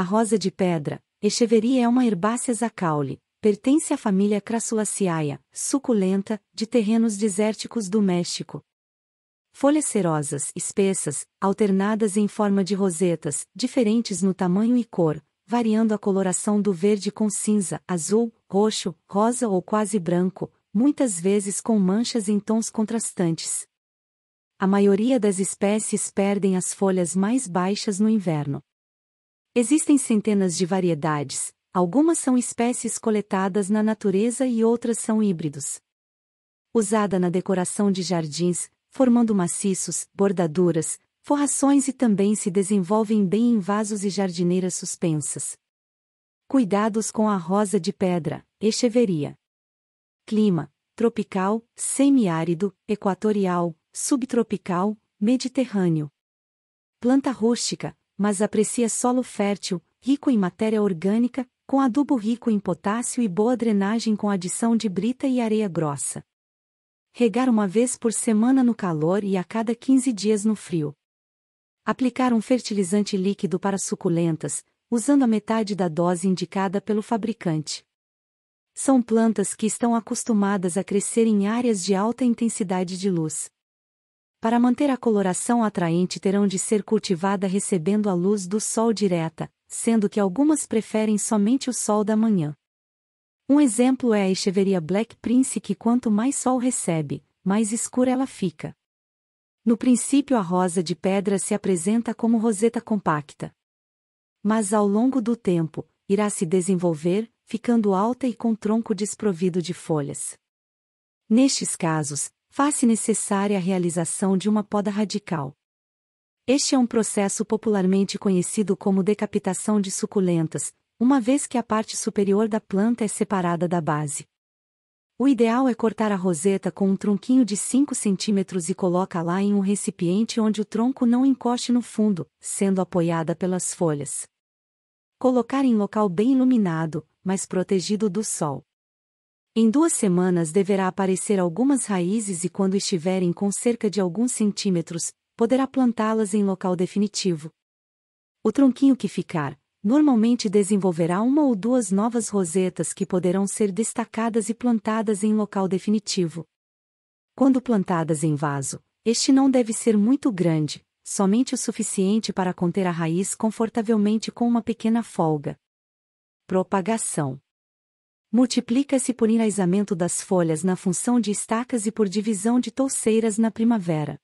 A rosa de pedra, Echeveria é uma herbácea zacaule, pertence à família Crassulaceae, suculenta, de terrenos desérticos do México. Folhas cerosas, espessas, alternadas em forma de rosetas, diferentes no tamanho e cor, variando a coloração do verde com cinza, azul, roxo, rosa ou quase branco, muitas vezes com manchas em tons contrastantes. A maioria das espécies perdem as folhas mais baixas no inverno. Existem centenas de variedades, algumas são espécies coletadas na natureza e outras são híbridos. Usada na decoração de jardins, formando maciços, bordaduras, forrações e também se desenvolvem bem em vasos e jardineiras suspensas. Cuidados com a rosa de pedra, echeveria. Clima: tropical, semiárido, equatorial, subtropical, mediterrâneo. Planta rústica, mas aprecia solo fértil, rico em matéria orgânica, com adubo rico em potássio e boa drenagem com adição de brita e areia grossa. Regar uma vez por semana no calor e a cada 15 dias no frio. Aplicar um fertilizante líquido para suculentas, usando a metade da dose indicada pelo fabricante. São plantas que estão acostumadas a crescer em áreas de alta intensidade de luz. Para manter a coloração atraente terão de ser cultivada recebendo a luz do sol direta, sendo que algumas preferem somente o sol da manhã. Um exemplo é a Echeveria Black Prince que quanto mais sol recebe, mais escura ela fica. No princípio a rosa de pedra se apresenta como roseta compacta. Mas ao longo do tempo, irá se desenvolver, ficando alta e com tronco desprovido de folhas. Nestes casos, faz-se necessária a realização de uma poda radical. Este é um processo popularmente conhecido como decapitação de suculentas, uma vez que a parte superior da planta é separada da base. O ideal é cortar a roseta com um tronquinho de 5 centímetros e coloca-la em um recipiente onde o tronco não encoste no fundo, sendo apoiada pelas folhas. Colocar em local bem iluminado, mas protegido do sol. Em duas semanas deverá aparecer algumas raízes e quando estiverem com cerca de alguns centímetros, poderá plantá-las em local definitivo. O tronquinho que ficar, normalmente desenvolverá uma ou duas novas rosetas que poderão ser destacadas e plantadas em local definitivo. Quando plantadas em vaso, este não deve ser muito grande, somente o suficiente para conter a raiz confortavelmente com uma pequena folga. Propagação Multiplica-se por enraizamento das folhas na função de estacas e por divisão de touceiras na primavera.